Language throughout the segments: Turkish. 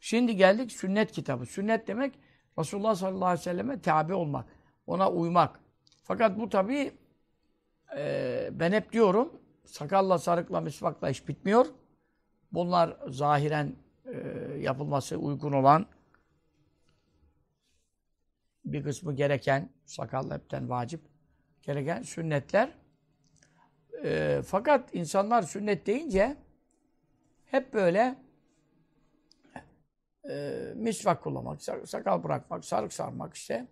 Şimdi geldik sünnet kitabı. Sünnet demek Resulullah sallallahu aleyhi ve selleme tabi olmak. Ona uymak. Fakat bu tabi e, ben hep diyorum sakalla, sarıkla, misvakla iş bitmiyor. Bunlar zahiren e, yapılması uygun olan bir kısmı gereken, sakalla hepten vacip gereken sünnetler. E, fakat insanlar sünnet deyince hep böyle e, misvak kullanmak, sakal bırakmak, sarık sarmak işte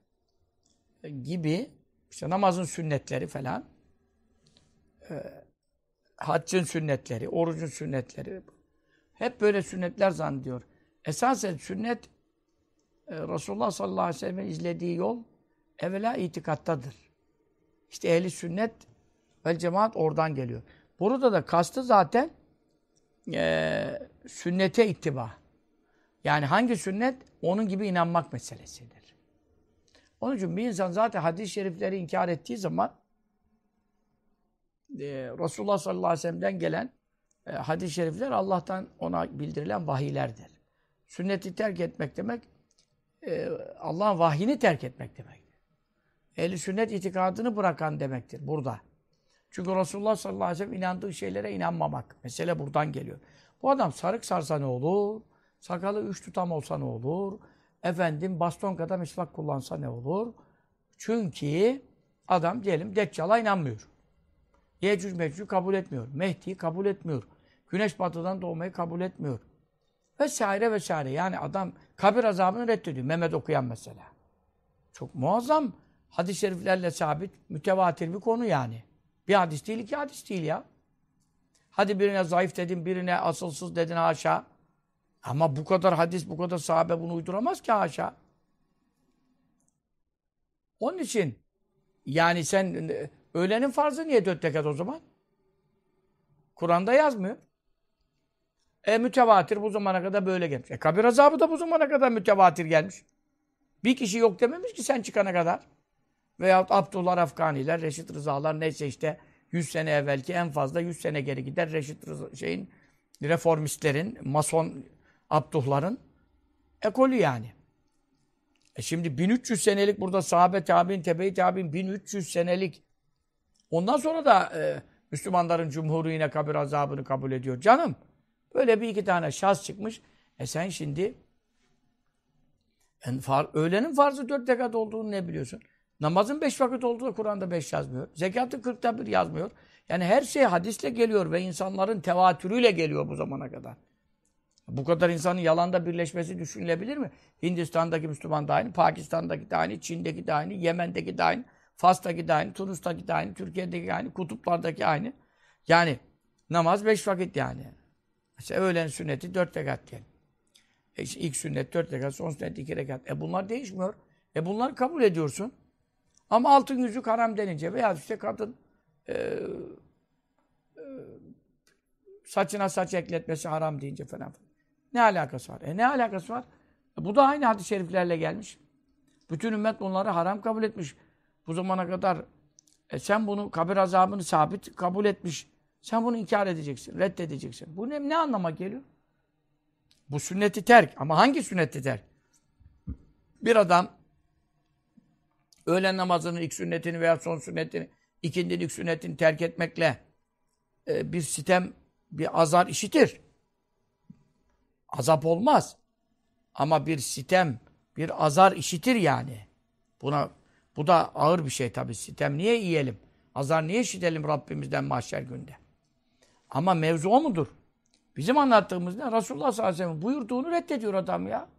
e, gibi işte namazın sünnetleri falan e, haccın sünnetleri, orucun sünnetleri hep böyle sünnetler zannediyor. Esasen sünnet e, Resulullah sallallahu aleyhi ve sellem'in izlediği yol evvela itikattadır. İşte ehli sünnet vel cemaat oradan geliyor. Burada da kastı zaten e, sünnete ittiba. Yani hangi sünnet? Onun gibi inanmak meselesidir. Onun için bir insan zaten hadis-i şerifleri inkar ettiği zaman e, Resulullah sallallahu aleyhi ve sellem'den gelen e, hadis-i şerifler Allah'tan ona bildirilen vahilerdir. Sünneti terk etmek demek e, Allah'ın vahyini terk etmek demektir. Ehli sünnet itikadını bırakan demektir burada. Çünkü Resulullah sallallahu aleyhi ve sellem inandığı şeylere inanmamak. Mesele buradan geliyor. Bu adam sarık sarsa ne olur? Sakalı üç tutam olsa ne olur? Efendim baston kadar misvak kullansa ne olur? Çünkü adam diyelim Deccal'a inanmıyor. Yecüc Mecüc'ü kabul etmiyor. Mehdi'yi kabul etmiyor. Güneş batıdan doğmayı kabul etmiyor. Vesaire vesaire. Yani adam kabir azabını reddediyor. Mehmet okuyan mesela. Çok muazzam hadis-i şeriflerle sabit, mütevatir bir konu yani. Bir hadis değil, iki hadis değil ya. Hadi birine zayıf dedin, birine asılsız dedin aşağı. Ama bu kadar hadis, bu kadar sahabe bunu uyduramaz ki haşa. Onun için yani sen öğlenin farzı niye dört rekat o zaman? Kur'an'da yazmıyor. E mütevatir bu zamana kadar böyle gelmiş. E kabir azabı da bu zamana kadar mütevatir gelmiş. Bir kişi yok dememiş ki sen çıkana kadar. Veyahut Abdullah Afganiler, Reşit Rızalar neyse işte 100 sene evvelki en fazla 100 sene geri gider Reşit Rıza şeyin reformistlerin, mason Abduhların ekolü yani. E şimdi 1300 senelik burada sahabe tabi'in, tebe-i tabi'in 1300 senelik. Ondan sonra da e, Müslümanların cumhuru yine kabir azabını kabul ediyor. Canım böyle bir iki tane şahs çıkmış. E sen şimdi en far, öğlenin farzı dört rekat olduğunu ne biliyorsun? Namazın beş vakit olduğu Kur'an'da beş yazmıyor. Zekatı kırkta bir yazmıyor. Yani her şey hadisle geliyor ve insanların tevatürüyle geliyor bu zamana kadar. Bu kadar insanın yalanda birleşmesi düşünülebilir mi? Hindistan'daki Müslüman da aynı, Pakistan'daki de aynı, Çin'deki de aynı, Yemen'deki de aynı, Fas'taki de aynı, Tunus'taki de aynı, Türkiye'deki de aynı, kutuplardaki aynı. Yani namaz beş vakit yani. İşte öğlen sünneti dört rekat yani. E işte sünnet dört rekat, son sünnet iki rekat. E bunlar değişmiyor. E bunları kabul ediyorsun. Ama altın yüzük haram denince veya işte kadın e, e, saçına saç ekletmesi haram deyince falan. Ne alakası var? E ne alakası var? E bu da aynı hadis-i şeriflerle gelmiş. Bütün ümmet bunları haram kabul etmiş. Bu zamana kadar e sen bunu kabir azabını sabit kabul etmiş. Sen bunu inkar edeceksin, reddedeceksin. Bu ne, ne anlama geliyor? Bu sünneti terk. Ama hangi sünneti terk? Bir adam öğlen namazının ilk sünnetini veya son sünnetini, ikindinin ilk sünnetini terk etmekle e, bir sitem, bir azar işitir. Azap olmaz. Ama bir sitem, bir azar işitir yani. Buna bu da ağır bir şey tabii. Sitem niye yiyelim? Azar niye işitelim Rabbimizden mahşer günde? Ama mevzu o mudur? Bizim anlattığımız ne? Resulullah sallallahu aleyhi ve sellem buyurduğunu reddediyor adam ya.